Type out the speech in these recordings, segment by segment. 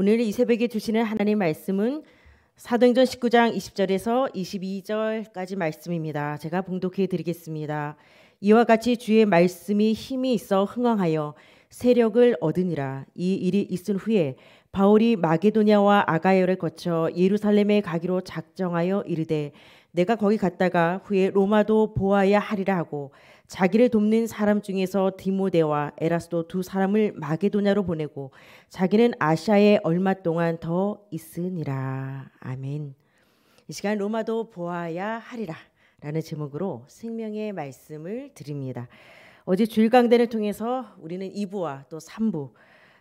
오늘 이 새벽에 주시는 하나님의 말씀은 사도행전 19장 20절에서 22절까지 말씀입니다. 제가 봉독해 드리겠습니다. 이와 같이 주의 말씀이 힘이 있어 흥왕하여 세력을 얻으니라. 이 일이 있은 후에 바울이 마게도냐와 아가야를 거쳐 예루살렘에 가기로 작정하여 이르되 내가 거기 갔다가 후에 로마도 보아야 하리라 하고 자기를 돕는 사람 중에서 디모데와 에라스도 두 사람을 마게도냐로 보내고 자기는 아시아에 얼마 동안 더 있으니라. 아멘. 이 시간 로마도 보아야 하리라. 라는 제목으로 생명의 말씀을 드립니다. 어제 주일 강단을 통해서 우리는 2부와 또 3부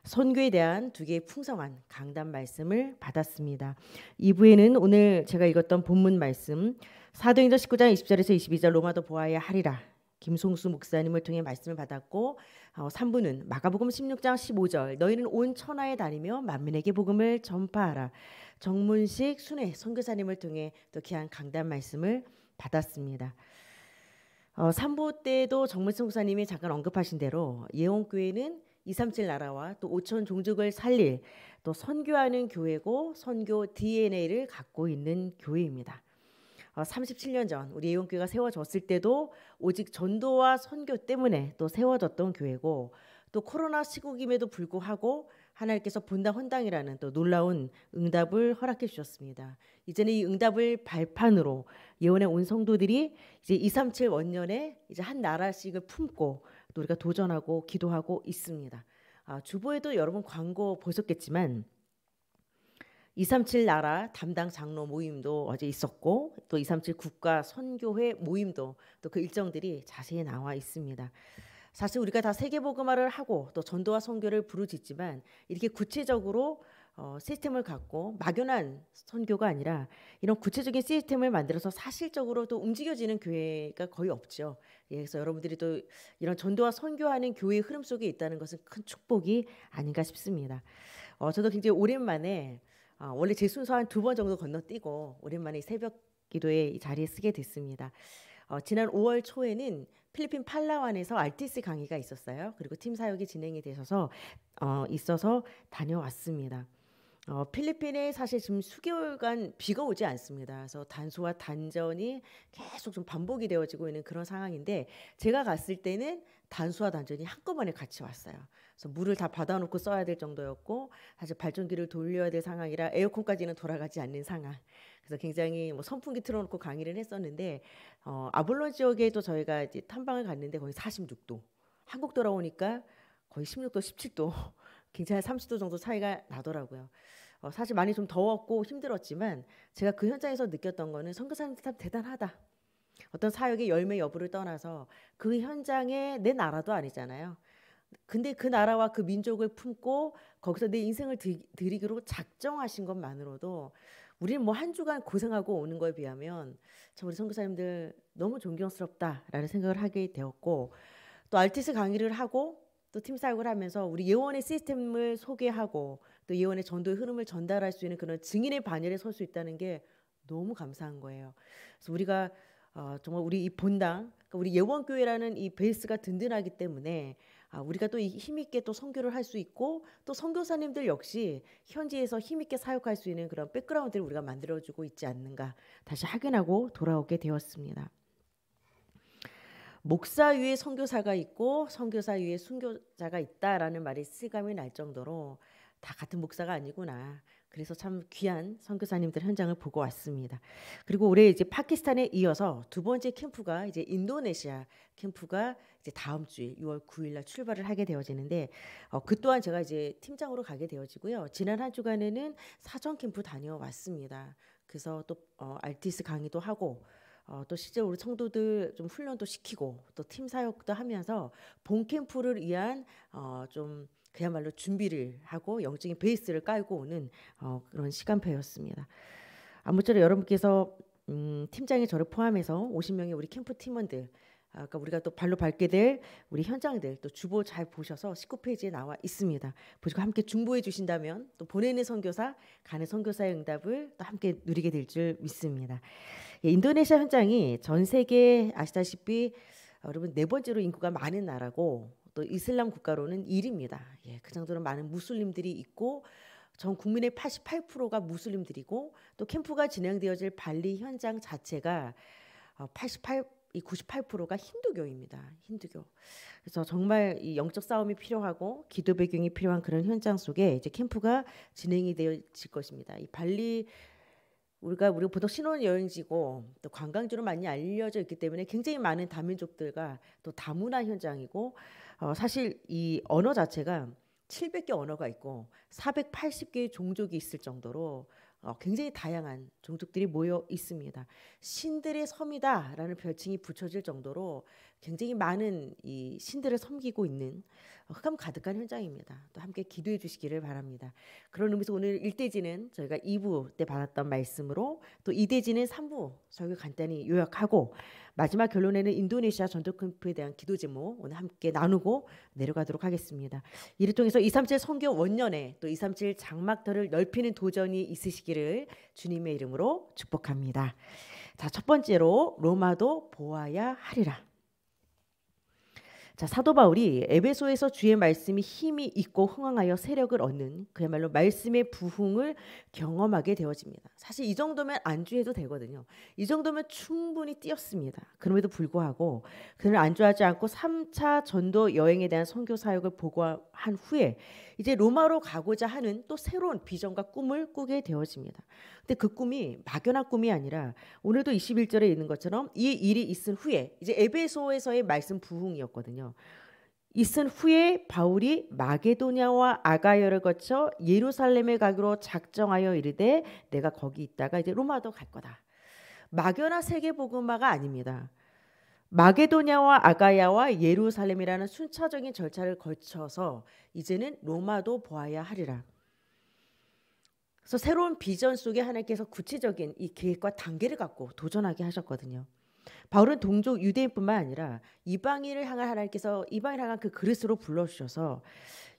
선교에 대한 두 개의 풍성한 강단 말씀을 받았습니다. 2부에는 오늘 제가 읽었던 본문 말씀 사도행전 19장 20절에서 22절 로마도 보아야 하리라 김송수 목사님을 통해 말씀을 받았고 어, 3부는 마가복음 16장 15절 너희는 온 천하에 다니며 만민에게 복음을 전파하라 정문식 순회 선교사님을 통해 또 귀한 강단 말씀을 받았습니다. 어, 3부 때도 정문식 목사님이 잠깐 언급하신 대로 예원교회는 237 나라와 또 5천 종족을 살릴 또 선교하는 교회고 선교 DNA를 갖고 있는 교회입니다. 37년 어, 전 우리 예원교회가 세워졌을 때도 오직 전도와 선교 때문에 또 세워졌던 교회고 또 코로나 시국임에도 불구하고 하나님께서 본당 헌당이라는 또 놀라운 응답을 허락해 주셨습니다. 이제는 이 응답을 발판으로 예원의 온 성도들이 이제 237 원년에 이제 한 나라씩을 품고 또 우리가 도전하고 기도하고 있습니다. 아, 주보에도 여러분 광고 보셨겠지만 237 나라 담당 장로 모임도 어제 있었고 또 237 국가 선교회 모임도 또 그 일정들이 자세히 나와 있습니다. 사실 우리가 다 세계 복음화를 하고 또 전도와 선교를 부르짖지만 이렇게 구체적으로 어, 시스템을 갖고 막연한 선교가 아니라 이런 구체적인 시스템을 만들어서 사실적으로 또 움직여지는 교회가 거의 없죠. 예, 그래서 여러분들이 또 이런 전도와 선교하는 교회의 흐름 속에 있다는 것은 큰 축복이 아닌가 싶습니다. 어, 저도 굉장히 오랜만에 어, 원래 제 순서 한 두 번 정도 건너뛰고 오랜만에 새벽 기도에 이 자리에 쓰게 됐습니다. 어, 지난 5월 초에는 필리핀 팔라완에서 RTS 강의가 있었어요. 그리고 팀 사역이 진행이 되셔서 어, 있어서 다녀왔습니다. 어, 필리핀에 사실 지금 수개월간 비가 오지 않습니다. 그래서 단소와 단전이 계속 좀 반복이 되어지고 있는 그런 상황인데 제가 갔을 때는 단소와 단전이 한꺼번에 같이 왔어요. 그래서 물을 다 받아놓고 써야 될 정도였고 사실 발전기를 돌려야 될 상황이라 에어컨까지는 돌아가지 않는 상황. 그래서 굉장히 뭐 선풍기 틀어놓고 강의를 했었는데 어, 아볼론 지역에도 저희가 이제 탐방을 갔는데 거의 46도. 한국 돌아오니까 거의 16도, 17도, 굉장히 30도 정도 차이가 나더라고요. 어, 사실 많이 좀 더웠고 힘들었지만 제가 그 현장에서 느꼈던 거는 선교사님들 참 대단하다. 어떤 사역의 열매 여부를 떠나서 그 현장에 내 나라도 아니잖아요. 근데 그 나라와 그 민족을 품고 거기서 내 인생을 드리기로 작정하신 것만으로도 우리는 뭐 한 주간 고생하고 오는 거에 비하면 참 우리 선교사님들 너무 존경스럽다라는 생각을 하게 되었고 또 알티스 강의를 하고 또 팀사역을 하면서 우리 예원의 시스템을 소개하고 또 예원의 전도의 흐름을 전달할 수 있는 그런 증인의 반열에 설 수 있다는 게 너무 감사한 거예요. 그래서 우리가 어, 정말 우리 이 본당, 그러니까 우리 예원교회라는 이 베이스가 든든하기 때문에 아, 우리가 또 힘있게 또 선교를 할 수 있고 또 선교사님들 역시 현지에서 힘있게 사역할 수 있는 그런 백그라운드를 우리가 만들어주고 있지 않는가 다시 확인하고 돌아오게 되었습니다. 목사 위에 선교사가 있고 선교사 위에 순교자가 있다라는 말이 실감이 날 정도로 다 같은 목사가 아니구나. 그래서 참 귀한 선교사님들 현장을 보고 왔습니다. 그리고 올해 이제 파키스탄에 이어서 두 번째 캠프가 이제 인도네시아 캠프가 이제 다음 주에 6월 9일날 출발을 하게 되어지는데 어, 그 또한 제가 이제 팀장으로 가게 되어지고요. 지난 한 주간에는 사전 캠프 다녀왔습니다. 그래서 또 어, RTS 강의도 하고 어, 또실제 우리 청도들 좀 훈련도 시키고 또 팀 사역도 하면서 본 캠프를 위한 어, 좀 그야말로 준비를 하고 영적인 베이스를 깔고 오는 어, 그런 시간표였습니다. 아무쪼록 여러분께서 음, 팀장이 저를 포함해서 50명의 우리 캠프 팀원들 아까 그러니까 우리가 또 발로 밟게 될 우리 현장들 또 주보 잘 보셔서 19페이지에 나와 있습니다. 보시고 함께 중보해 주신다면 또 보내는 선교사 가는 선교사의 응답을 또 함께 누리게 될 줄 믿습니다. 예, 인도네시아 현장이 전 세계 아시다시피 어, 여러분 네 번째로 인구가 많은 나라고 또 이슬람 국가로는 1입니다. 예, 그 정도로 많은 무슬림들이 있고 전 국민의 88%가 무슬림들이고 또 캠프가 진행되어질 발리 현장 자체가 88, 어, 98%가 힌두교입니다. 힌두교. 그래서 정말 이 영적 싸움이 필요하고 기도 배경이 필요한 그런 현장 속에 이제 캠프가 진행이 되어질 것입니다. 이 발리 우리가 우리 보통 신혼여행지고 또 관광지로 많이 알려져 있기 때문에 굉장히 많은 다민족들과 또 다문화 현장이고 어, 사실 이 언어 자체가 700개 언어가 있고 480개의 종족이 있을 정도로 어, 굉장히 다양한 종족들이 모여 있습니다. 신들의 섬이다라는 별칭이 붙여질 정도로 굉장히 많은 이 신들을 섬기고 있는 어, 흑암 가득한 현장입니다. 또 함께 기도해 주시기를 바랍니다. 그런 의미에서 오늘 1대지는 저희가 2부 때 받았던 말씀으로 또 2대지는 3부 저희 간단히 요약하고 마지막 결론에는 인도네시아 전통 캠프에 대한 기도 제목 오늘 함께 나누고 내려가도록 하겠습니다. 이를 통해서 237 성경 원년에 또237 장막터를 넓히는 도전이 있으시기를 주님의 이름으로 축복합니다. 자, 첫 번째로 로마도 보아야 하리라. 자, 사도 바울이 에베소에서 주의 말씀이 힘이 있고 흥황하여 세력을 얻는 그야말로 말씀의 부흥을 경험하게 되어집니다. 사실 이 정도면 안주해도 되거든요. 이 정도면 충분히 뛰었습니다. 그럼에도 불구하고 그는 안주하지 않고 3차 전도 여행에 대한 선교 사역을 보고한 후에 이제 로마로 가고자 하는 또 새로운 비전과 꿈을 꾸게 되어집니다. 근데 그 꿈이 막연한 꿈이 아니라 오늘도 21절에 있는 것처럼 이 일이 있은 후에 이제 에베소에서의 말씀 부흥이었거든요. 있은 후에 바울이 마게도냐와 아가야를 거쳐 예루살렘에 가기로 작정하여 이르되 내가 거기 있다가 이제 로마도 갈 거다. 막연한 세계 복음화가 아닙니다. 마게도냐와 아가야와 예루살렘이라는 순차적인 절차를 거쳐서 이제는 로마도 보아야 하리라. 그래서 새로운 비전 속에 하나님께서 구체적인 이 계획과 단계를 갖고 도전하게 하셨거든요. 바울은 동족 유대인뿐만 아니라 이방인을 향한 하나님께서 이방인을 향한 그 그릇으로 불러주셔서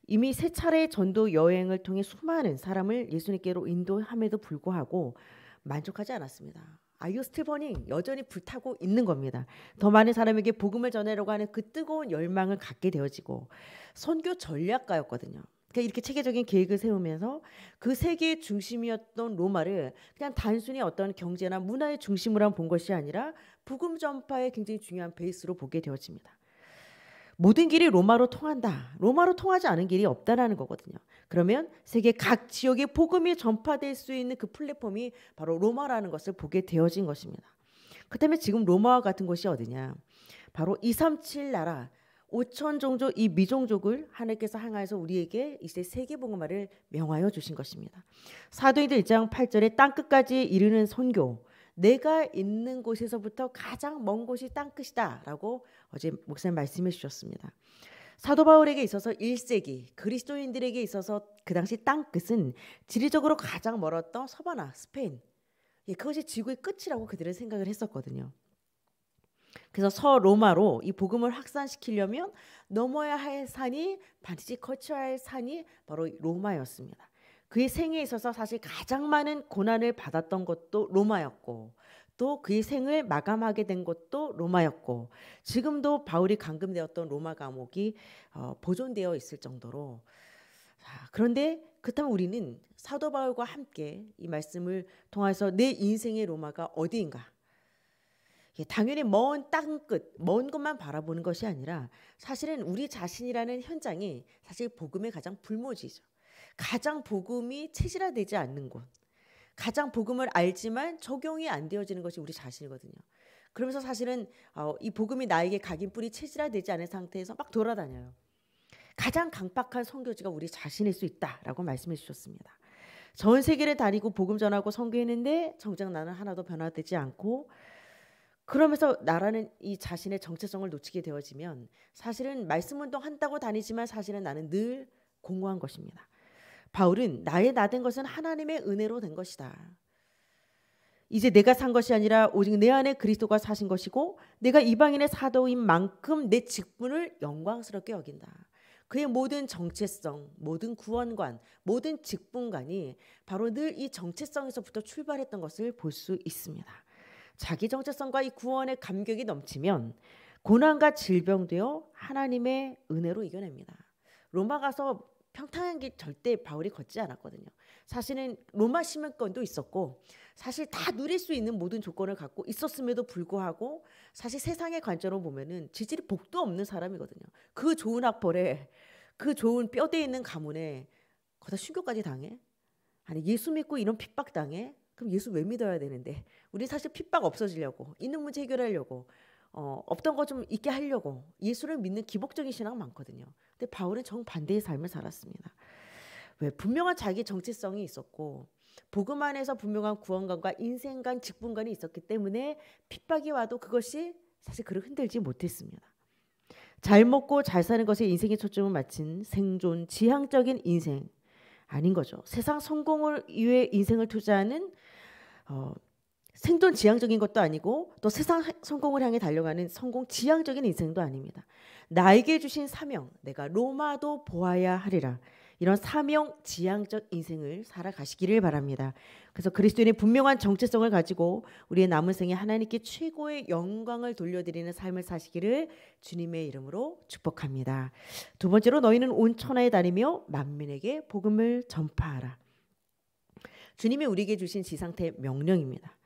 이미 세 차례의 전도 여행을 통해 수많은 사람을 예수님께로 인도함에도 불구하고 만족하지 않았습니다. 아이오 스티버닝 여전히 불타고 있는 겁니다. 더 많은 사람에게 복음을 전하려고 하는 그 뜨거운 열망을 갖게 되어지고 선교 전략가였거든요. 그러니까 이렇게 체계적인 계획을 세우면서 그 세계의 중심이었던 로마를 그냥 단순히 어떤 경제나 문화의 중심으로 본 것이 아니라 복음 전파의 굉장히 중요한 베이스로 보게 되어집니다. 모든 길이 로마로 통한다. 로마로 통하지 않은 길이 없다라는 거거든요. 그러면 세계 각 지역에 복음이 전파될 수 있는 그 플랫폼이 바로 로마라는 것을 보게 되어진 것입니다. 그다음에 지금 로마와 같은 곳이 어디냐? 바로 237 나라 5천 종족 이 미종족을 하늘께서 항하여서 우리에게 이제 세계 복음화를 명하여 주신 것입니다. 사도행전 1장 8절에 땅 끝까지 이르는 선교 내가 있는 곳에서부터 가장 먼 곳이 땅 끝이다라고 어제 목사님 말씀해 주셨습니다. 사도 바울에게 있어서 1세기 그리스도인들에게 있어서 그 당시 땅끝은 지리적으로 가장 멀었던 서바나 스페인 예, 그것이 지구의 끝이라고 그들은 생각을 했었거든요. 그래서 서로마로 이 복음을 확산시키려면 넘어야 할 산이 반드시 거쳐야 할 산이 바로 로마였습니다. 그의 생에 애 있어서 사실 가장 많은 고난을 받았던 것도 로마였고 또 그의 생을 마감하게 된것도 로마였고 지금도 바울이 감금되었던 로마 감옥이 어, 보존되어 있을 정도로 그런데 그렇다면 우리는 사도 바울과 함께 이 말씀을 통해서 내 인생의 로마가 어디인가? 당연히 먼 땅끝, 먼 곳만 바라보는 것이 아니라 사실은 우리 자신이라는 현장이 사실 복음의 가장 불모지죠. 가장 복음이 체질화되지 않는 곳. 가장 복음을 알지만 적용이 안 되어지는 것이 우리 자신이거든요. 그러면서 사실은 어, 이 복음이 나에게 각인 뿌리 체질화되지 않은 상태에서 막 돌아다녀요. 가장 강박한 선교지가 우리 자신일 수 있다라고 말씀해 주셨습니다. 전 세계를 다니고 복음 전하고 선교했는데 정작 나는 하나도 변화되지 않고 그러면서 나라는 이 자신의 정체성을 놓치게 되어지면 사실은 말씀 운동 한다고 다니지만 사실은 나는 늘 공허한 것입니다. 바울은 나의 나된 것은 하나님의 은혜로 된 것이다. 이제 내가 산 것이 아니라 오직 내 안에 그리스도가 사신 것이고 내가 이방인의 사도인 만큼 내 직분을 영광스럽게 여긴다. 그의 모든 정체성, 모든 구원관, 모든 직분관이 바로 늘 이 정체성에서부터 출발했던 것을 볼 수 있습니다. 자기 정체성과 이 구원의 감격이 넘치면 고난과 질병되어 하나님의 은혜로 이겨냅니다. 로마 가서 평탄한 길 절대 바울이 걷지 않았거든요. 사실은 로마 시민권도 있었고 사실 다 누릴 수 있는 모든 조건을 갖고 있었음에도 불구하고 사실 세상의 관점으로 보면은 지질이 복도 없는 사람이거든요. 그 좋은 학벌에 그 좋은 뼈대 있는 가문에 거기다 순교까지 당해? 아니 예수 믿고 이런 핍박 당해? 그럼 예수 왜 믿어야 되는데? 우리 사실 핍박 없어지려고 있는 문제 해결하려고 어, 없던 거 좀 있게 하려고 예수를 믿는 기복적인 신앙 많거든요. 근데 바울은 정반대의 삶을 살았습니다. 왜 분명한 자기 정체성이 있었고 복음 안에서 분명한 구원관과 인생관, 직분관이 있었기 때문에 핍박이 와도 그것이 사실 그를 흔들지 못했습니다. 잘 먹고 잘 사는 것에 인생의 초점을 맞춘 생존 지향적인 인생 아닌 거죠. 세상 성공을 위해 인생을 투자하는 어, 생존 지향적인 것도 아니고 또 세상 성공을 향해 달려가는 성공 지향적인 인생도 아닙니다. 나에게 주신 사명, 내가 로마도 보아야 하리라. 이런 사명 지향적 인생을 살아가시기를 바랍니다. 그래서 그리스도인의 분명한 정체성을 가지고 우리의 남은 생에 하나님께 최고의 영광을 돌려드리는 삶을 사시기를 주님의 이름으로 축복합니다. 두 번째로 너희는 온 천하에 다니며 만민에게 복음을 전파하라. 주님이 우리에게 주신 지상태 명령입니다.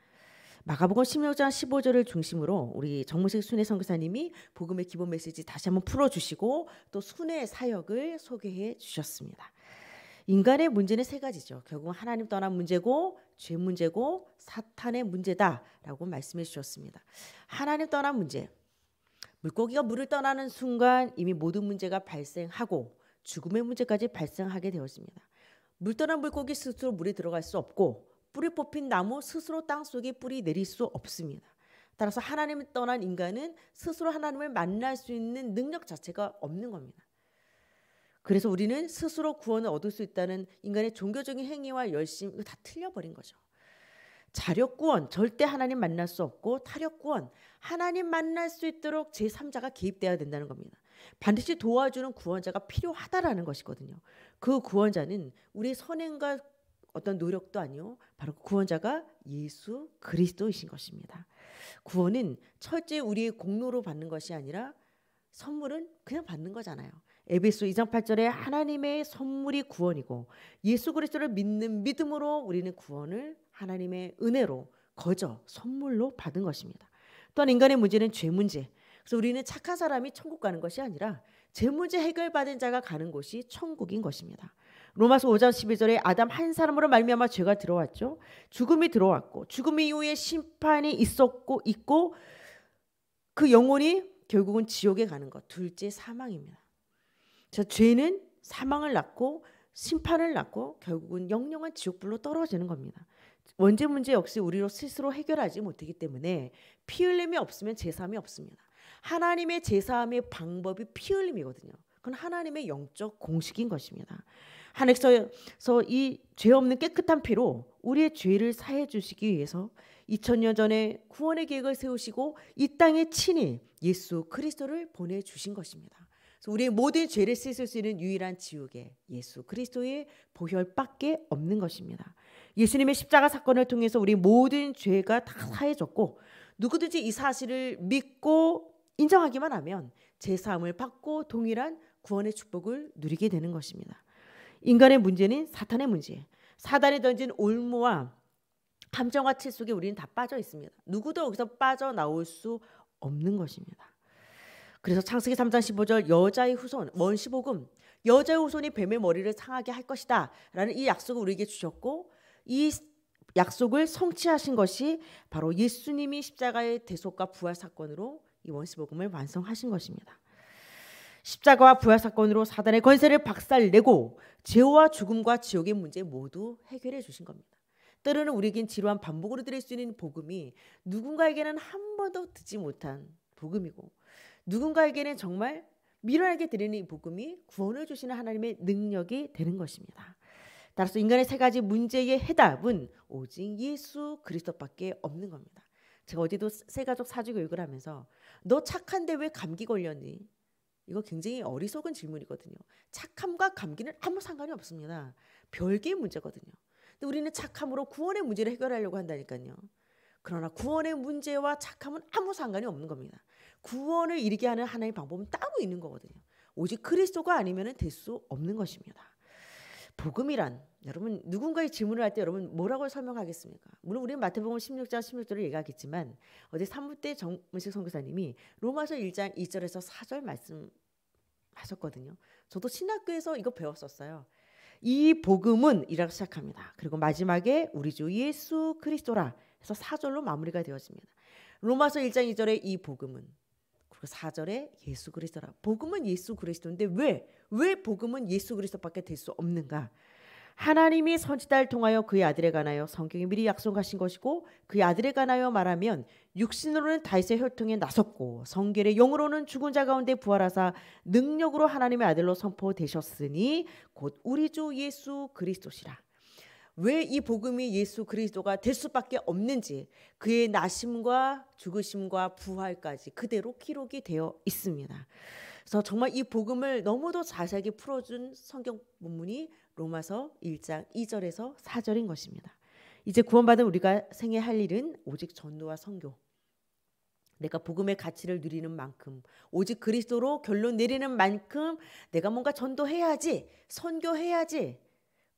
마가복음 16장 15절을 중심으로 우리 정무식 순회 선교사님이 복음의 기본 메시지 다시 한번 풀어주시고 또 순회 사역을 소개해 주셨습니다. 인간의 문제는 세 가지죠. 결국 하나님 떠난 문제고 죄 문제고 사탄의 문제다라고 말씀해 주셨습니다. 하나님 떠난 문제. 물고기가 물을 떠나는 순간 이미 모든 문제가 발생하고 죽음의 문제까지 발생하게 되었습니다. 물 떠난 물고기 스스로 물에 들어갈 수 없고 뿌리 뽑힌 나무 스스로 땅 속에 뿌리 내릴 수 없습니다. 따라서 하나님을 떠난 인간은 스스로 하나님을 만날 수 있는 능력 자체가 없는 겁니다. 그래서 우리는 스스로 구원을 얻을 수 있다는 인간의 종교적인 행위와 열심 이거 다 틀려버린 거죠. 자력 구원 절대 하나님 만날 수 없고 타력 구원 하나님 만날 수 있도록 제 3자가 개입돼야 된다는 겁니다. 반드시 도와주는 구원자가 필요하다라는 것이거든요. 그 구원자는 우리 선행과 어떤 노력도 아니요. 바로 구원자가 예수 그리스도이신 것입니다. 구원은 철저히 우리의 공로로 받는 것이 아니라 선물은 그냥 받는 거잖아요. 에베소 2장 8절에 하나님의 선물이 구원이고 예수 그리스도를 믿는 믿음으로 우리는 구원을 하나님의 은혜로 거저 선물로 받은 것입니다. 또한 인간의 문제는 죄 문제. 그래서 우리는 착한 사람이 천국 가는 것이 아니라 죄 문제 해결받은 자가 가는 곳이 천국인 것입니다. 로마서 5장 12절에 아담 한 사람으로 말미암아 죄가 들어왔죠. 죽음이 들어왔고 죽음 이후에 심판이 있었고 있고 그 영혼이 결국은 지옥에 가는 것. 둘째 사망입니다. 자, 죄는 사망을 낳고 심판을 낳고 결국은 영영한 지옥불로 떨어지는 겁니다. 원죄 문제 역시 우리로 스스로 해결하지 못하기 때문에 피 흘림이 없으면 제사함이 없습니다. 하나님의 제사함의 방법이 피 흘림이거든요. 그건 하나님의 영적 공식인 것입니다. 하늘에서 이 죄 없는 깨끗한 피로 우리의 죄를 사해 주시기 위해서 2000년 전에 구원의 계획을 세우시고 이 땅에 친히 예수 그리스도를 보내 주신 것입니다. 우리의 모든 죄를 씻을 수 있는 유일한 지옥에 예수 그리스도의 보혈밖에 없는 것입니다. 예수님의 십자가 사건을 통해서 우리 모든 죄가 다 사해졌고 누구든지 이 사실을 믿고 인정하기만 하면 제 사함을 받고 동일한 구원의 축복을 누리게 되는 것입니다. 인간의 문제는 사탄의 문제. 사단이 던진 올무와 함정과 틀 속에 우리는 다 빠져 있습니다. 누구도 여기서 빠져나올 수 없는 것입니다. 그래서 창세기 3장 15절 여자의 후손 원시복음 여자의 후손이 뱀의 머리를 상하게 할 것이다 라는 이 약속을 우리에게 주셨고 이 약속을 성취하신 것이 바로 예수님이 십자가의 대속과 부활 사건으로 이 원시복음을 완성하신 것입니다. 십자가와 부활 사건으로 사단의 권세를 박살내고 죄와 죽음과 지옥의 문제 모두 해결해 주신 겁니다. 때로는 우리에겐 지루한 반복으로 들을 수 있는 복음이 누군가에게는 한 번도 듣지 못한 복음이고 누군가에게는 정말 미련하게 들리는 이 복음이 구원을 주시는 하나님의 능력이 되는 것입니다. 따라서 인간의 세 가지 문제의 해답은 오직 예수 그리스도밖에 없는 겁니다. 제가 어제도 세 가족 사주 교육을 하면서 너 착한데 왜 감기 걸렸니? 이거 굉장히 어리석은 질문이거든요. 착함과 감기는 아무 상관이 없습니다. 별개의 문제거든요. 근데 우리는 착함으로 구원의 문제를 해결하려고 한다니까요. 그러나 구원의 문제와 착함은 아무 상관이 없는 겁니다. 구원을 이르게 하는 하나의 방법은 따로 있는 거거든요. 오직 그리스도가 아니면 될 수 없는 것입니다. 복음이란 여러분 누군가의 질문을 할 때 여러분 뭐라고 설명하겠습니까? 물론 우리는 마태복음 16장 16절을 얘기하겠지만 어제 삼부대 정문식 선교사님이 로마서 1장 2절에서 4절 말씀하셨거든요. 저도 신학교에서 이거 배웠었어요. 이 복음은 이라고 시작합니다. 그리고 마지막에 우리 주 예수 그리스도라 해서 4절로 마무리가 되어집니다. 로마서 1장 2절의 이 복음은 그리고 4절에 예수 그리스도라. 복음은 예수 그리스도인데 왜? 왜 복음은 예수 그리스도밖에 될 수 없는가? 하나님이 선지자를 통하여 그의 아들에 관하여 성경이 미리 약속하신 것이고 그의 아들에 관하여 말하면 육신으로는 다윗의 혈통에 나섰고 성결의 영으로는 죽은 자 가운데 부활하사 능력으로 하나님의 아들로 선포되셨으니 곧 우리 주 예수 그리스도시라. 왜이 복음이 예수 그리스도가 될 수밖에 없는지 그의 나심과 죽으심과 부활까지 그대로 기록이 되어 있습니다. 그래서 정말 이 복음을 너무도 자세하게 풀어준 성경 본문이 로마서 1장 2절에서 4절인 것입니다. 이제 구원받은 우리가 생애 할 일은 오직 전도와 선교. 내가 복음의 가치를 누리는 만큼 오직 그리스도로 결론 내리는 만큼 내가 뭔가 전도해야지 선교해야지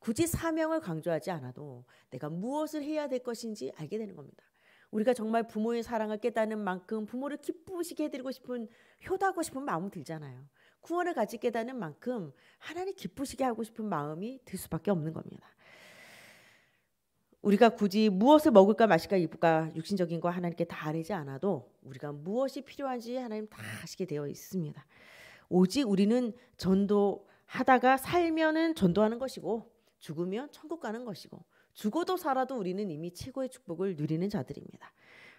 굳이 사명을 강조하지 않아도 내가 무엇을 해야 될 것인지 알게 되는 겁니다. 우리가 정말 부모의 사랑을 깨닫는 만큼 부모를 기쁘시게 해드리고 싶은 효도하고 싶은 마음 들잖아요. 구원을 같이 깨닫는 만큼 하나님 기쁘시게 하고 싶은 마음이 들 수밖에 없는 겁니다. 우리가 굳이 무엇을 먹을까 마실까 입을까 육신적인 거 하나님께 다 아뢰지 않아도 우리가 무엇이 필요한지 하나님 다 아시게 되어 있습니다. 오직 우리는 전도 하다가 살면은 전도하는 것이고 죽으면 천국 가는 것이고 죽어도 살아도 우리는 이미 최고의 축복을 누리는 자들입니다.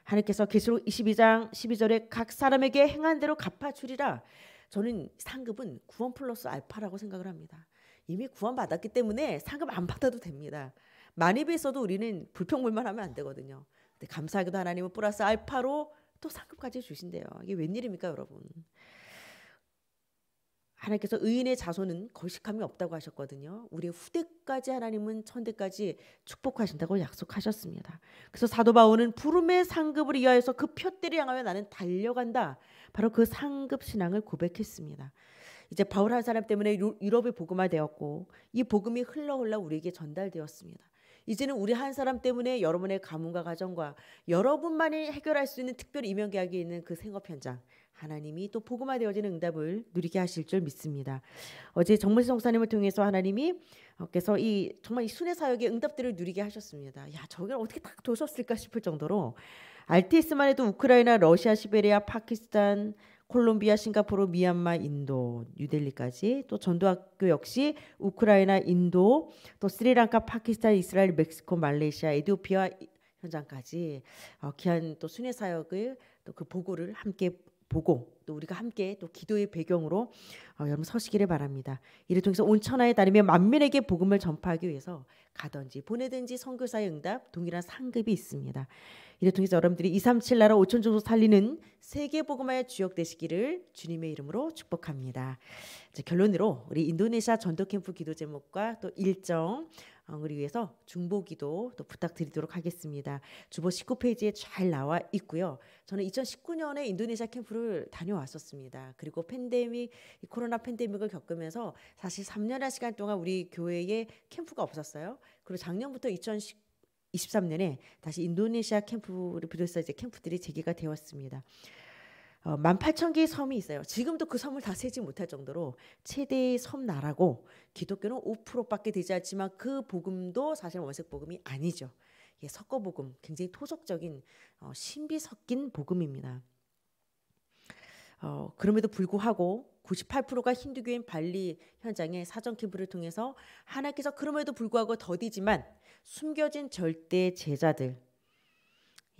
하나님께서 계시록 22장 12절에 각 사람에게 행한 대로 갚아주리라. 저는 상급은 구원 플러스 알파라고 생각을 합니다. 이미 구원 받았기 때문에 상급 안 받아도 됩니다. 많이 비어도 우리는 불평불만 하면 안 되거든요. 근데 감사하게도 하나님은 플러스 알파로 또 상급까지 주신대요. 이게 웬일입니까, 여러분? 하나님께서 의인의 자손은 거식함이 없다고 하셨거든요. 우리의 후대까지 하나님은 천대까지 축복하신다고 약속하셨습니다. 그래서 사도 바오는 부름의 상급을 이하여서 그 표대를 향하여 나는 달려간다. 바로 그 상급 신앙을 고백했습니다. 이제 바울 한 사람 때문에 유럽이 복음화되었고 이 복음이 흘러 흘러 우리에게 전달되었습니다. 이제는 우리 한 사람 때문에 여러분의 가문과 가정과 여러분만이 해결할 수 있는 특별 이면 계약에 있는 그 생업 현장 하나님이 또 복음화 되어지는 응답을 누리게 하실 줄 믿습니다. 어제 정문수 성사님을 통해서 하나님이 어, 그래서 이 정말 이 순회 사역의 응답들을 누리게 하셨습니다. 야, 저걸 어떻게 딱 도셨을까 싶을 정도로 RTS만 해도 우크라이나, 러시아, 시베리아, 파키스탄, 콜롬비아, 싱가포르, 미얀마, 인도, 뉴델리까지 또 전도학교 역시 우크라이나, 인도, 또 스리랑카, 파키스탄, 이스라엘, 멕시코, 말레이시아, 에티오피아 현장까지 어, 귀한 또 순회 사역을 또그 보고를 함께 보고 또 우리가 함께 또 기도의 배경으로 어, 여러분 서시기를 바랍니다. 이를 통해서 온 천하에 따르며 만민에게 복음을 전파하기 위해서 가든지 보내든지 선교사의 응답 동일한 상급이 있습니다. 이를 통해서 여러분들이 237 나라 5천 조속 살리는 세계 복음화의 주역 되시기를 주님의 이름으로 축복합니다. 결론으로 우리 인도네시아 전도 캠프 기도 제목과 또 일정 우리 어, 위해서 중보기도 또 부탁드리도록 하겠습니다. 주보 19페이지에 잘 나와 있고요. 저는 2019년에 인도네시아 캠프를 다녀왔었습니다. 그리고 팬데믹, 코로나 팬데믹을 겪으면서 사실 3년의 시간 동안 우리 교회에 캠프가 없었어요. 그리고 작년부터 2019 23년에 다시 인도네시아 캠프를 비롯해서 이제 캠프들이 재개가 되었습니다. 어, 18,000개의 섬이 있어요. 지금도 그 섬을 다 세지 못할 정도로 최대의 섬나라고 기독교는 5%밖에 되지 않지만 그 복음도 사실 원색 복음이 아니죠. 예, 석거 복음, 굉장히 토속적인 어, 신비 섞인 복음입니다. 어, 그럼에도 불구하고 98%가 힌두교인 발리 현장의 사전 캠프를 통해서 하나께서 그럼에도 불구하고 더디지만 숨겨진 절대 제자들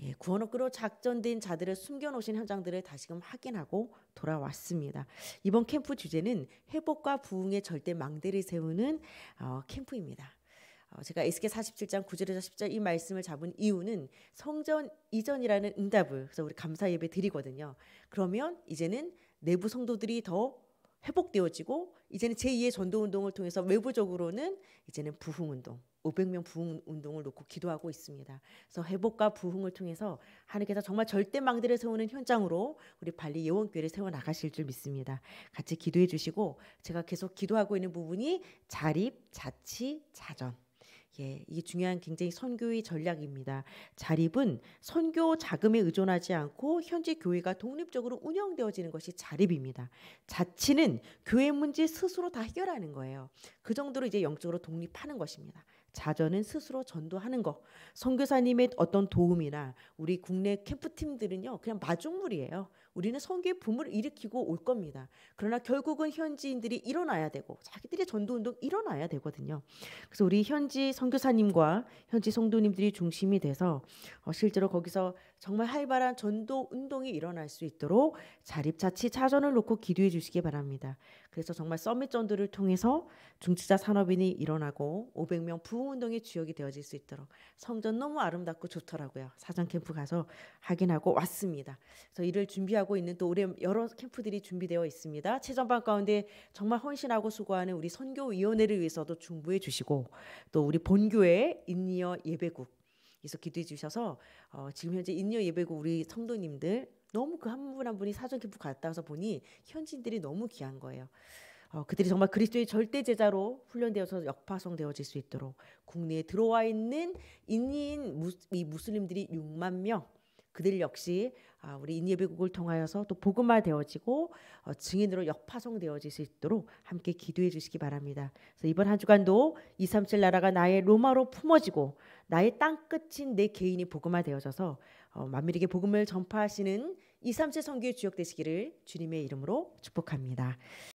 예, 구원업으로 작전된 자들의 숨겨놓으신 현장들을 다시금 확인하고 돌아왔습니다. 이번 캠프 주제는 회복과 부흥의 절대 망대를 세우는 어, 캠프입니다. 어, 제가 에스케 47장 9절에서 10절 이 말씀을 잡은 이유는 성전 이전이라는 응답을 그래서 우리 감사 예배 드리거든요. 그러면 이제는 내부 성도들이 더 회복되어지고 이제는 제2의 전도 운동을 통해서 외부적으로는 이제는 부흥 운동 500명 부흥 운동을 놓고 기도하고 있습니다. 그래서 회복과 부흥을 통해서 하나님께서 정말 절대망대를 세우는 현장으로 우리 발리 예원교회를 세워 나가실 줄 믿습니다. 같이 기도해 주시고 제가 계속 기도하고 있는 부분이 자립, 자치, 자전 예, 이게 중요한 굉장히 선교의 전략입니다. 자립은 선교 자금에 의존하지 않고 현지 교회가 독립적으로 운영되어지는 것이 자립입니다. 자치는 교회 문제 스스로 다 해결하는 거예요. 그 정도로 이제 영적으로 독립하는 것입니다. 자전은 스스로 전도하는 것. 선교사님의 어떤 도움이나 우리 국내 캠프팀들은요. 그냥 마중물이에요. 우리는 성교의 붐을 일으키고 올 겁니다. 그러나 결국은 현지인들이 일어나야 되고 자기들의 전도운동 일어나야 되거든요. 그래서 우리 현지 선교사님과 현지 성도님들이 중심이 돼서 어, 실제로 거기서 정말 활발한 전도 운동이 일어날 수 있도록 자립자치 차전을 놓고 기도해 주시기 바랍니다. 그래서 정말 서밋 전도를 통해서 중지자 산업인이 일어나고 500명 부흥 운동의 주역이 되어질 수 있도록 성전 너무 아름답고 좋더라고요. 사전 캠프 가서 확인하고 왔습니다. 그래서 이를 준비하고 준비하고 있는 또 올해 여러 캠프들이 준비되어 있습니다. 최전방 가운데 정말 헌신하고 수고하는 우리 선교위원회를 위해서도 중부해 주시고 또 우리 본교회 인니어 예배국 그서 기도해 주셔서 어, 지금 현재 인여 예배국 우리 성도님들 너무 그 한 분 한 분이 사전 캠프 갔다 와서 보니 현지인들이 너무 귀한 거예요. 어, 그들이 정말 그리스도의 절대 제자로 훈련되어서 역파송되어질 수 있도록 국내에 들어와 있는 인인 이 무슬림들이 6만 명 그들 역시 아, 우리 인예배국을 통하여서 또 복음화 되어지고 어, 증인으로 역파송 되어질 수 있도록 함께 기도해 주시기 바랍니다. 그래서 이번 한 주간도 237 나라가 나의 로마로 품어지고 나의 땅끝인 내 개인이 복음화 되어져서 어, 만민에게 복음을 전파하시는 237 성교의 주역 되시기를 주님의 이름으로 축복합니다.